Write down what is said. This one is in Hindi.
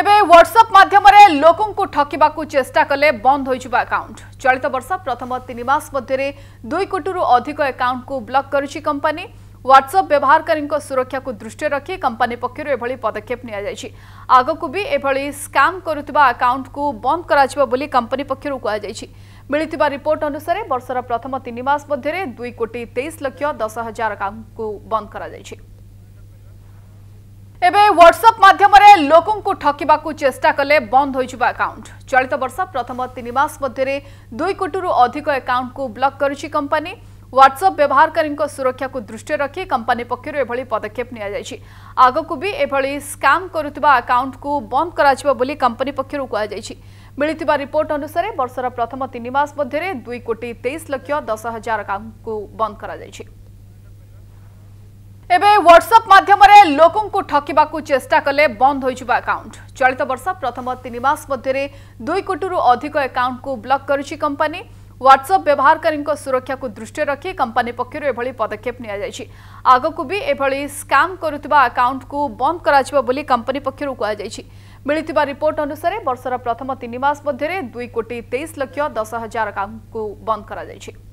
এবে WhatsApp মাধ্যমে লোকেଙ୍କୁ ঠকিবাକୁ চেষ্টা কৰলে বন্ধ হৈ যোবা একাউণ্ট চলিত বৰ্ষৰ প্ৰথম 3 মাহৰ ভিতৰতে 2 কোটিৰ অধিক একাউণ্টক ব্লক কৰিছে কোম্পানী WhatsApp ব্যৱহাৰ কৰিংক সুৰক্ষাক দৃষ্টি ৰাখি কোম্পানী পক্ষৰ এবালী পদক্ষেপ লৈ আহিছে আগাকোবি এবালী স্কাম কৰুতবা একাউণ্টক বন্ধ কৰা চিবা বুলি কোম্পানী পক্ষৰ কোৱা হৈছে মিলিতিবা ৰিপৰ্ট অনুসৰে বৰ্ষৰ প্ৰথম 3 মাহৰ ভিতৰতে 2 কোটি 23 লাখ 10 হাজাৰ একাউণ্টক বন্ধ কৰা হৈছে এবে WhatsApp মাধ্যমে लोक ठकवाक चेष्टा कले बंद हो चलित बर्ष प्रथम तीन मस मध्य दुई कोटी अधिक आकाउंट को ब्लक कर कंपानी ह्वाट्सअप व्यवहारकारी सुरक्षा को दृष्टि रखी कंपानी पक्ष यह पदक्षेप नि आगक भी एभली स्काम करकाउंट को बंद करंपानी पक्षर कह रिपोर्ट अनुसार बर्षर प्रथम तीन मस मध्य दुई कोटी तेईस लक्ष दस हजार आकाउंट को बंद कर एवं ह्वाट्सअप लोक ठकवा चेस्टा कले बंद हो चलित बर्ष प्रथम तीन मस मध्य दुई कोटी अधिक आकाउंट को ब्लक कर कंपानी ह्वाट्सअप व्यवहारकारी सुरक्षा को दृष्टि रखी कंपानी पक्ष पदक्षेप नि आगक भी एभली स्काम कर आकाउंट को बंद करंपानी पक्षर कह मिलता रिपोर्ट अनुसार बर्षर प्रथम तीन मस मध्य दुई कोटी तेईस लक्ष दस हजार आकाउंट को बंद कर